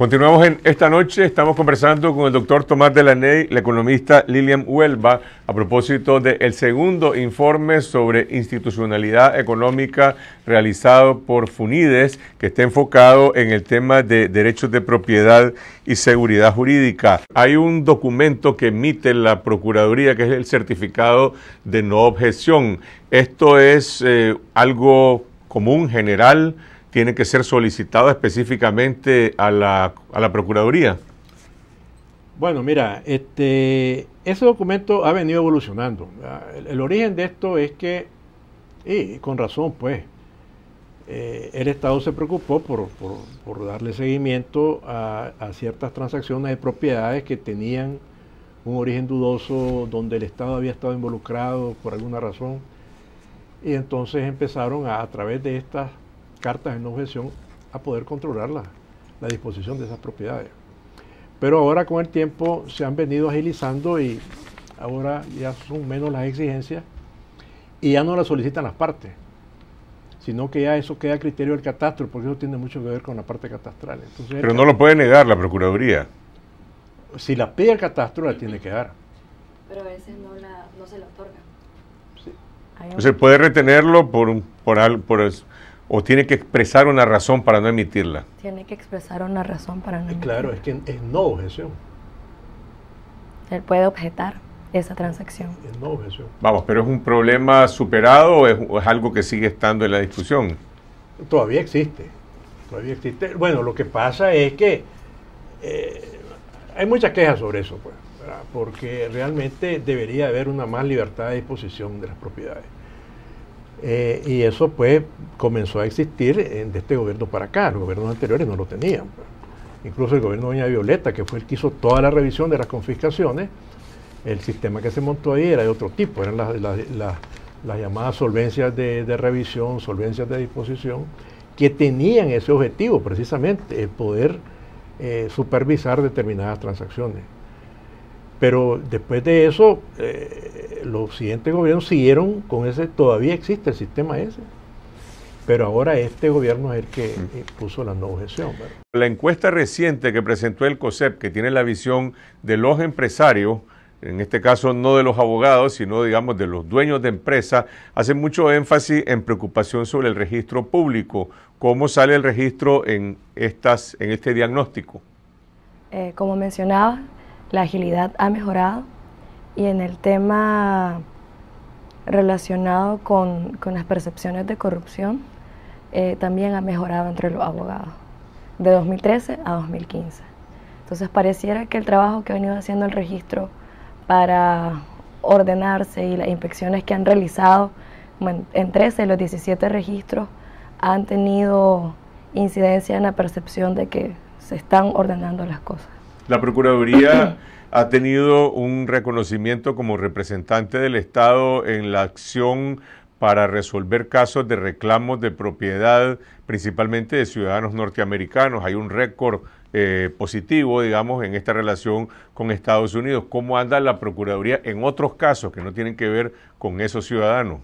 Continuamos en esta noche, estamos conversando con el doctor Tomás Delaney, la economista Lilian Huelva, a propósito del segundo informe sobre institucionalidad económica realizado por FUNIDES, que está enfocado en el tema de derechos de propiedad y seguridad jurídica. Hay un documento que emite la Procuraduría, que es el certificado de no objeción. Esto es eh, algo común, general, tiene que ser solicitado específicamente a la, a la Procuraduría? Bueno, mira, este, ese documento ha venido evolucionando. El, origen de esto es que, y con razón, pues, eh, el Estado se preocupó por, darle seguimiento a, a, ciertas transacciones de propiedades que tenían un origen dudoso, donde el Estado había estado involucrado por alguna razón. Y entonces empezaron a, a través de estas cartas en objeción a poder controlar la, disposición de esas propiedades. Pero ahora con el tiempo se han venido agilizando y ahora ya son menos las exigencias y ya no las solicitan las partes, sino que ya eso queda a criterio del catastro, porque eso tiene mucho que ver con la parte catastral. Pero no lo puede negar la Procuraduría. Si la pide el catastro, la tiene que dar. Pero a veces no, se la otorga. Se puede retenerlo por, por, por, por o tiene que expresar una razón para no emitirla? Tiene que expresar una razón para no emitirla. Claro, es que es no objeción. Él puede objetar esa transacción. Es no objeción. Vamos, pero ¿es un problema superado o es, algo que sigue estando en la discusión? Todavía existe. Todavía existe. Bueno, lo que pasa es que eh, hay muchas quejas sobre eso, pues, porque realmente debería haber una más libertad de disposición de las propiedades. Eh, y eso pues comenzó a existir en, eh, de este gobierno para acá, los gobiernos anteriores no lo tenían. Pues. Incluso el gobierno de Doña Violeta, que fue el que hizo toda la revisión de las confiscaciones, el sistema que se montó ahí era de otro tipo, eran las, llamadas solvencias de, revisión, solvencias de disposición, que tenían ese objetivo precisamente, el poder eh, supervisar determinadas transacciones. Pero después de eso, eh, los siguientes gobiernos siguieron con ese, todavía existe el sistema ese. Pero ahora este gobierno es el que eh, puso la no objeción. La encuesta reciente que presentó el COSEP, que tiene la visión de los empresarios, en este caso no de los abogados, sino digamos de los dueños de empresas, hace mucho énfasis en preocupación sobre el registro público. ¿Cómo sale el registro en, estas, en este diagnóstico? Eh, como mencionaba, la agilidad ha mejorado y en el tema relacionado con, las percepciones de corrupción eh, también ha mejorado entre los abogados, de 2013 a 2015. Entonces pareciera que el trabajo que ha venido haciendo el registro para ordenarse y las inspecciones que han realizado en 13 de los 17 registros han tenido incidencia en la percepción de que se están ordenando las cosas. La Procuraduría ha tenido un reconocimiento como representante del Estado en la acción para resolver casos de reclamos de propiedad, principalmente de ciudadanos norteamericanos. Hay un récord eh, positivo, digamos, en esta relación con Estados Unidos. ¿Cómo anda la Procuraduría en otros casos que no tienen que ver con esos ciudadanos?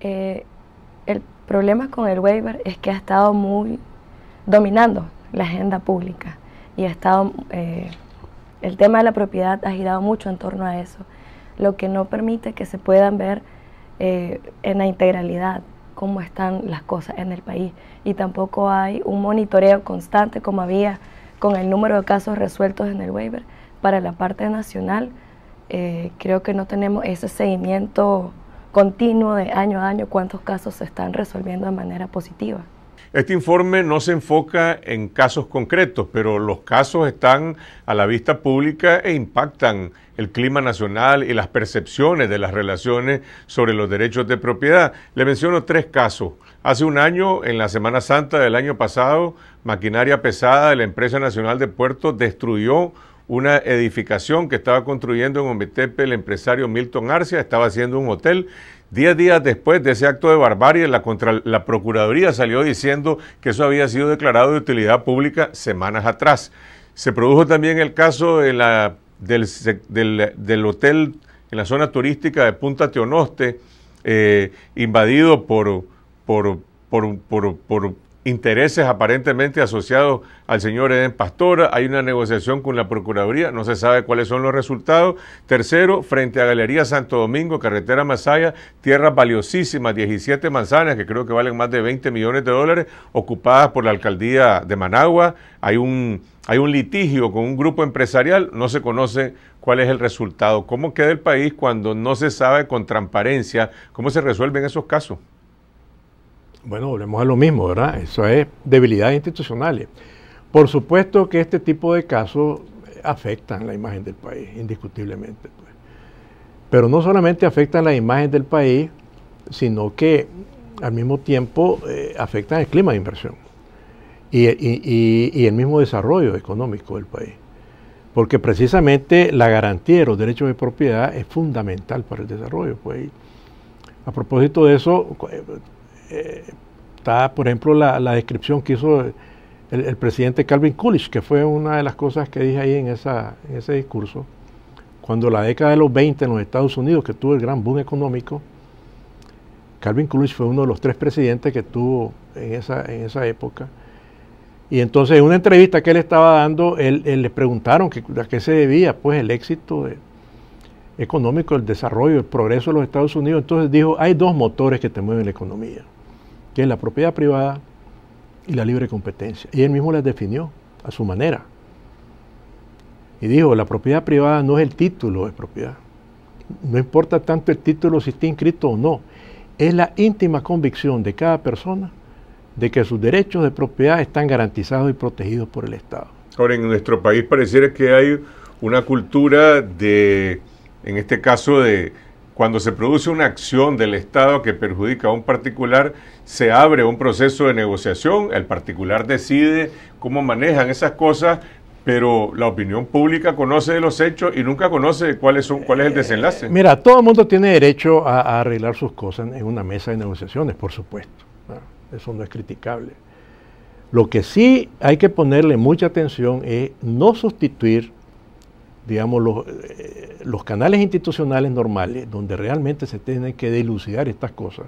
Eh, el problema con el waiver es que ha estado muy dominando la agenda pública y ha estado, eh, el tema de la propiedad ha girado mucho en torno a eso, lo que no permite que se puedan ver eh, en la integralidad cómo están las cosas en el país y tampoco hay un monitoreo constante como había con el número de casos resueltos en el waiver. Para la parte nacional, eh, creo que no tenemos ese seguimiento continuo de año a año cuántos casos se están resolviendo de manera positiva. Este informe no se enfoca en casos concretos, pero los casos están a la vista pública e impactan el clima nacional y las percepciones de las relaciones sobre los derechos de propiedad. Le menciono tres casos. Hace un año, en la Semana Santa del año pasado, maquinaria pesada de la Empresa Nacional de Puertos destruyó una edificación que estaba construyendo en Ometepe el empresario Milton Arcia, estaba haciendo un hotel Diez días después de ese acto de barbarie, la, Procuraduría salió diciendo que eso había sido declarado de utilidad pública semanas atrás. Se produjo también el caso del, hotel en la zona turística de Punta Teonoste, eh, invadido por, por, por intereses aparentemente asociados al señor Eden Pastora, hay una negociación con la Procuraduría, no se sabe cuáles son los resultados. Tercero, frente a Galería Santo Domingo, carretera Masaya, tierras valiosísimas, 17 manzanas que creo que valen más de 20 millones de dólares, ocupadas por la alcaldía de Managua. Hay un, hay un litigio con un grupo empresarial, no se conoce cuál es el resultado. ¿Cómo queda el país cuando no se sabe con transparencia cómo se resuelven esos casos? Bueno, volvemos a lo mismo, ¿verdad? Eso es debilidades institucionales. Por supuesto que este tipo de casos afectan la imagen del país, indiscutiblemente. Pues. Pero no solamente afectan la imagen del país, sino que al mismo tiempo eh, afectan el clima de inversión y, y el mismo desarrollo económico del país. Porque precisamente la garantía de los derechos de propiedad es fundamental para el desarrollo. Pues. A propósito de eso, eh, está, por ejemplo, la, descripción que hizo el, presidente Calvin Coolidge, que fue una de las cosas que dije ahí en, ese discurso, cuando la década de los 20 en los Estados Unidos, que tuvo el gran boom económico, Calvin Coolidge fue uno de los tres presidentes que tuvo en esa, época. Y entonces en una entrevista que él estaba dando, él, le preguntaron a qué se debía pues el éxito económico, el desarrollo, el progreso de los Estados Unidos. Entonces dijo, hay dos motores que te mueven la economía que es la propiedad privada y la libre competencia. Y él mismo las definió a su manera. Y dijo, la propiedad privada no es el título de propiedad. No importa tanto el título si está inscrito o no. Es la íntima convicción de cada persona de que sus derechos de propiedad están garantizados y protegidos por el Estado. Ahora, en nuestro país pareciera que hay una cultura de, en este caso, de, cuando se produce una acción del Estado que perjudica a un particular, se abre un proceso de negociación, el particular decide cómo manejan esas cosas, pero la opinión pública conoce de los hechos y nunca conoce cuáles son, cuál es el eh, desenlace. Mira, todo el mundo tiene derecho a arreglar sus cosas en una mesa de negociaciones, por supuesto. Eso no es criticable. Lo que sí hay que ponerle mucha atención es no sustituir digamos, los, eh, los, canales institucionales normales, donde realmente se tienen que dilucidar estas cosas,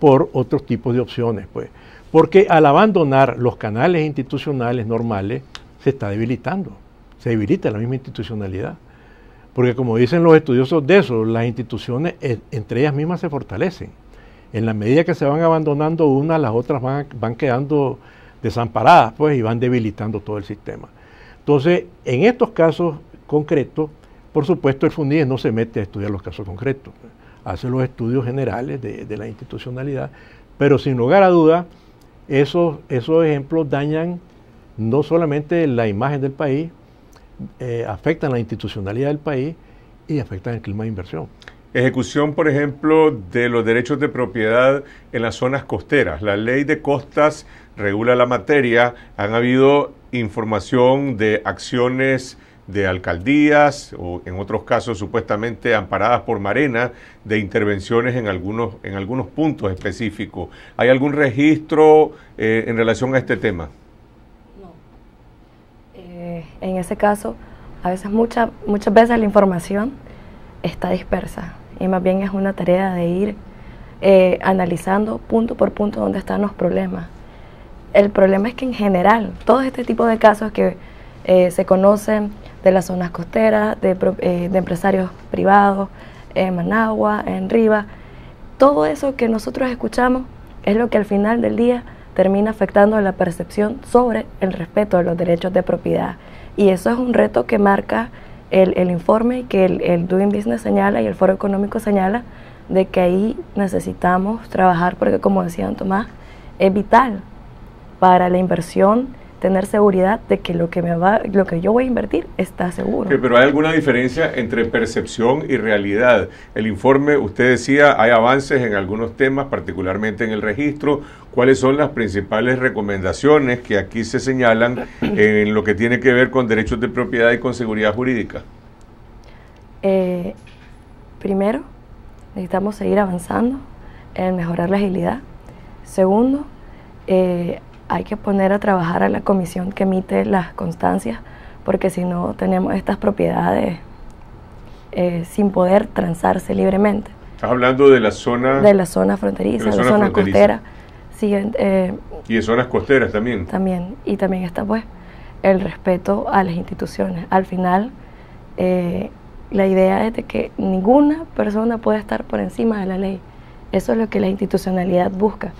por otros tipos de opciones, pues. Porque al abandonar los canales institucionales normales, se está debilitando, se debilita la misma institucionalidad. Porque como dicen los estudiosos de eso, las instituciones eh, entre ellas mismas se fortalecen. En la medida que se van abandonando una, las otras van, van quedando desamparadas, pues, y van debilitando todo el sistema. Entonces, en estos casos concreto, por supuesto el FUNDIES no se mete a estudiar los casos concretos, hace los estudios generales de, la institucionalidad, pero sin lugar a duda, esos, esos ejemplos dañan no solamente la imagen del país, eh, afectan la institucionalidad del país y afectan el clima de inversión. Ejecución, por ejemplo, de los derechos de propiedad en las zonas costeras. La ley de costas regula la materia. Han habido información de acciones de alcaldías o en otros casos supuestamente amparadas por Marena de intervenciones en algunos, en algunos puntos específicos. ¿Hay algún registro eh, en relación a este tema? No. Eh, en ese caso, a veces mucha, muchas veces la información está dispersa y más bien es una tarea de ir eh, analizando punto por punto dónde están los problemas. El problema es que en general, todos este tipo de casos que se conocen, de las zonas costeras, eh, de, empresarios privados, en Managua, en Riva. Todo eso que nosotros escuchamos es lo que al final del día termina afectando la percepción sobre el respeto de los derechos de propiedad. Y eso es un reto que marca el, informe que el, Doing Business señala y el Foro Económico señala de que ahí necesitamos trabajar porque, como decía Tomás, es vital para la inversión tener seguridad de que lo que, me va, lo que yo voy a invertir está seguro. pero hay alguna diferencia entre percepción y realidad. El informe, usted decía, hay avances en algunos temas, particularmente en el registro. ¿Cuáles son las principales recomendaciones que aquí se señalan en lo que tiene que ver con derechos de propiedad y con seguridad jurídica? Eh, primero, necesitamos seguir avanzando en mejorar la agilidad. Segundo, eh, hay que poner a trabajar a la comisión que emite las constancias, porque si no tenemos estas propiedades eh, sin poder transarse libremente. Estás hablando de la zona... De la zona fronteriza, de la zona, costera. Sí, eh, y de zonas costeras también. También, y también está pues el respeto a las instituciones. Al final, eh, la idea es de que ninguna persona pueda estar por encima de la ley. Eso es lo que la institucionalidad busca,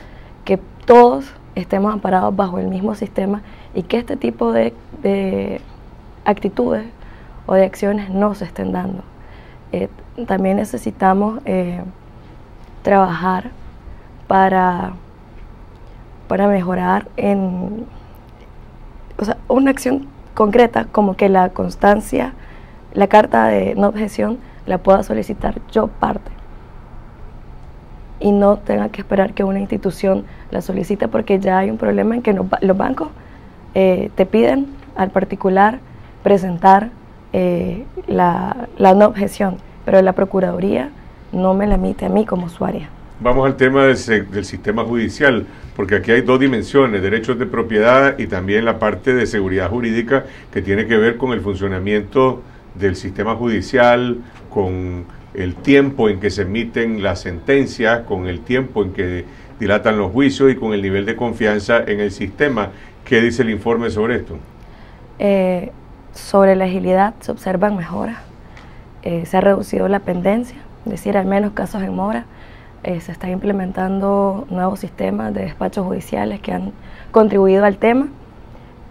que todos estemos amparados bajo el mismo sistema y que este tipo de, actitudes o de acciones no se estén dando. Eh, también necesitamos eh, trabajar para, para mejorar en una acción concreta como que la constancia, la carta de no objeción la pueda solicitar yo parte y no tenga que esperar que una institución la solicite porque ya hay un problema en que los bancos eh, te piden al particular presentar eh, la, no objeción, pero la Procuraduría no me la emite a mí como usuaria. Vamos al tema del, sistema judicial, porque aquí hay dos dimensiones, derechos de propiedad y también la parte de seguridad jurídica que tiene que ver con el funcionamiento del sistema judicial, con el tiempo en que se emiten las sentencias, con el tiempo en que dilatan los juicios y con el nivel de confianza en el sistema. ¿Qué dice el informe sobre esto? Eh, sobre la agilidad se observan mejoras. Eh, se ha reducido la pendencia, es decir, al menos casos en mora. Eh, se están implementando nuevos sistemas de despachos judiciales que han contribuido al tema.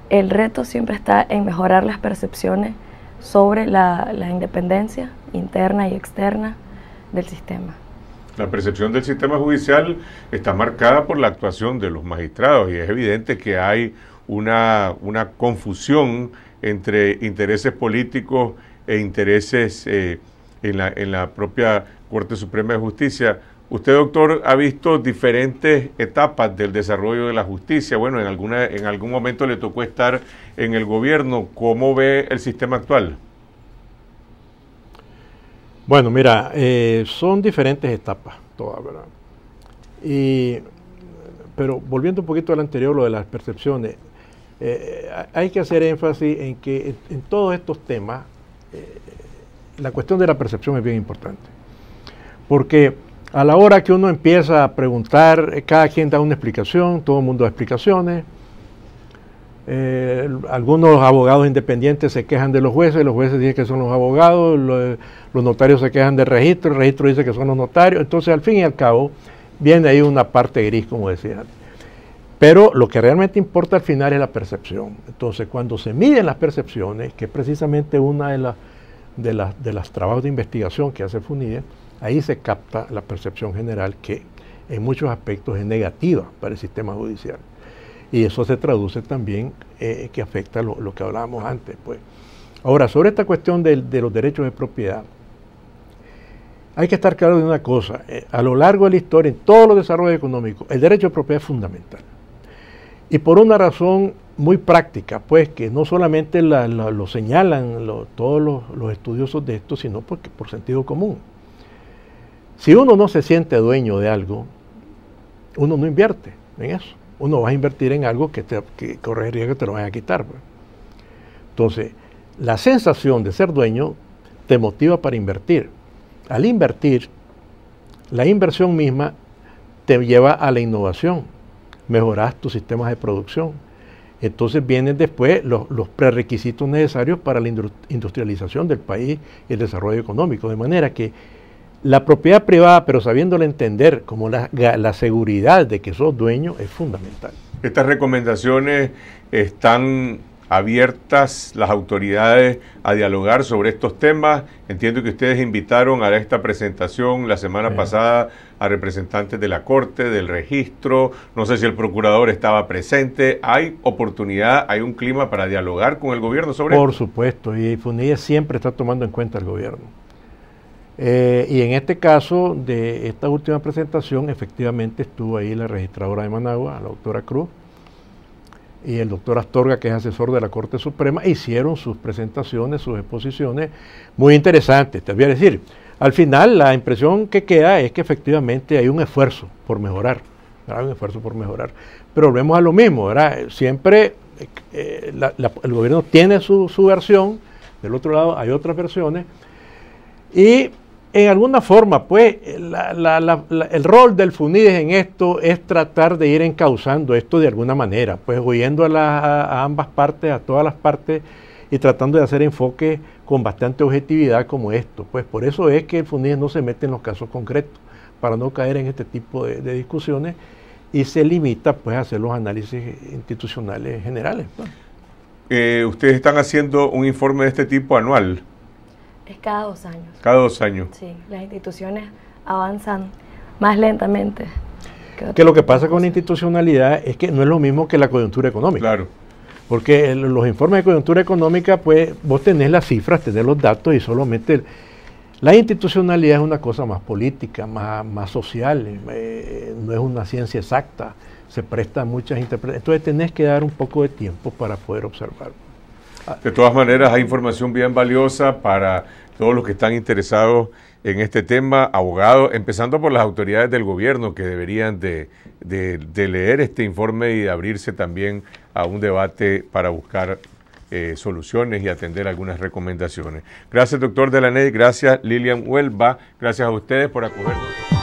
El reto siempre está en mejorar las percepciones sobre la independencia interna y externa del sistema. La percepción del sistema judicial está marcada por la actuación de los magistrados y es evidente que hay una, confusión entre intereses políticos e intereses eh, en, la, en la propia Corte Suprema de Justicia. Usted, doctor, ha visto diferentes etapas del desarrollo de la justicia. Bueno, en, alguna, en algún momento le tocó estar en el gobierno. ¿Cómo ve el sistema actual? Bueno, mira, eh, son diferentes etapas todas, ¿verdad? Y, pero volviendo un poquito al anterior, lo de las percepciones, eh, hay que hacer énfasis en que en, todos estos temas eh, la cuestión de la percepción es bien importante. Porque a la hora que uno empieza a preguntar, cada quien da una explicación, todo el mundo da explicaciones, eh, algunos abogados independientes se quejan de los jueces, los jueces dicen que son los abogados, los, notarios se quejan del registro, el registro dice que son los notarios. Entonces, al fin y al cabo, viene ahí una parte gris, como decía Pero lo que realmente importa al final es la percepción. Entonces, cuando se miden las percepciones, que es precisamente una de las de, las, de las trabajos de investigación que hace FUNIDE, ahí se capta la percepción general que en muchos aspectos es negativa para el sistema judicial y eso se traduce también eh, que afecta lo, lo, que hablábamos antes. Pues. Ahora, sobre esta cuestión de, los derechos de propiedad, hay que estar claro de una cosa, eh, a lo largo de la historia, en todos los desarrollos económicos, el derecho de propiedad es fundamental. Y por una razón muy práctica, pues que no solamente lo señalan todos los, estudiosos de esto, sino porque por sentido común. Si uno no se siente dueño de algo, uno no invierte en eso uno va a invertir en algo que, te, que que te lo van a quitar. Pues. Entonces, la sensación de ser dueño te motiva para invertir. Al invertir, la inversión misma te lleva a la innovación, mejoras tus sistemas de producción. Entonces vienen después los, los, prerequisitos necesarios para la industrialización del país y el desarrollo económico. De manera que la propiedad privada, pero sabiéndola entender como la, seguridad de que sos dueño, es fundamental. Estas recomendaciones están abiertas las autoridades a dialogar sobre estos temas. Entiendo que ustedes invitaron a esta presentación la semana pasada a representantes de la Corte, del registro, no sé si el procurador estaba presente. ¿Hay oportunidad, hay un clima para dialogar con el gobierno sobre Por esto? Por supuesto, y Funilla siempre está tomando en cuenta al gobierno. Eh, y en este caso de esta última presentación, efectivamente estuvo ahí la registradora de Managua, la doctora Cruz, y el doctor Astorga, que es asesor de la Corte Suprema, hicieron sus presentaciones, sus exposiciones muy interesantes. Te voy a decir, al final la impresión que queda es que efectivamente hay un esfuerzo por mejorar, un esfuerzo por mejorar. Pero volvemos a lo mismo, siempre eh, eh, el gobierno tiene su, su versión, del otro lado hay otras versiones, y en alguna forma, pues, el rol del FUNIDES en esto es tratar de ir encauzando esto de alguna manera, pues, oyendo a, a, ambas partes, a todas las partes, y tratando de hacer enfoque con bastante objetividad como esto. Pues, por eso es que el FUNIDES no se mete en los casos concretos, para no caer en este tipo de, discusiones, y se limita, pues, a hacer los análisis institucionales generales. Pues. Eh, ustedes están haciendo un informe de este tipo anual. Es cada dos años. Cada dos años. Sí, las instituciones avanzan más lentamente. Que, lo que pasa con la institucionalidad es que no es lo mismo que la coyuntura económica. Claro. Porque los informes de coyuntura económica, pues vos tenés las cifras, tenés los datos y solamente... La institucionalidad es una cosa más política, más, más social, eh, no es una ciencia exacta, se presta muchas interpretaciones. Entonces tenés que dar un poco de tiempo para poder observar. De todas maneras, hay información bien valiosa para todos los que están interesados en este tema, abogados, empezando por las autoridades del gobierno que deberían de, leer este informe y de abrirse también a un debate para buscar eh, soluciones y atender algunas recomendaciones. Gracias, doctor Delaney, gracias, Lilian Huelva, gracias a ustedes por acogernos.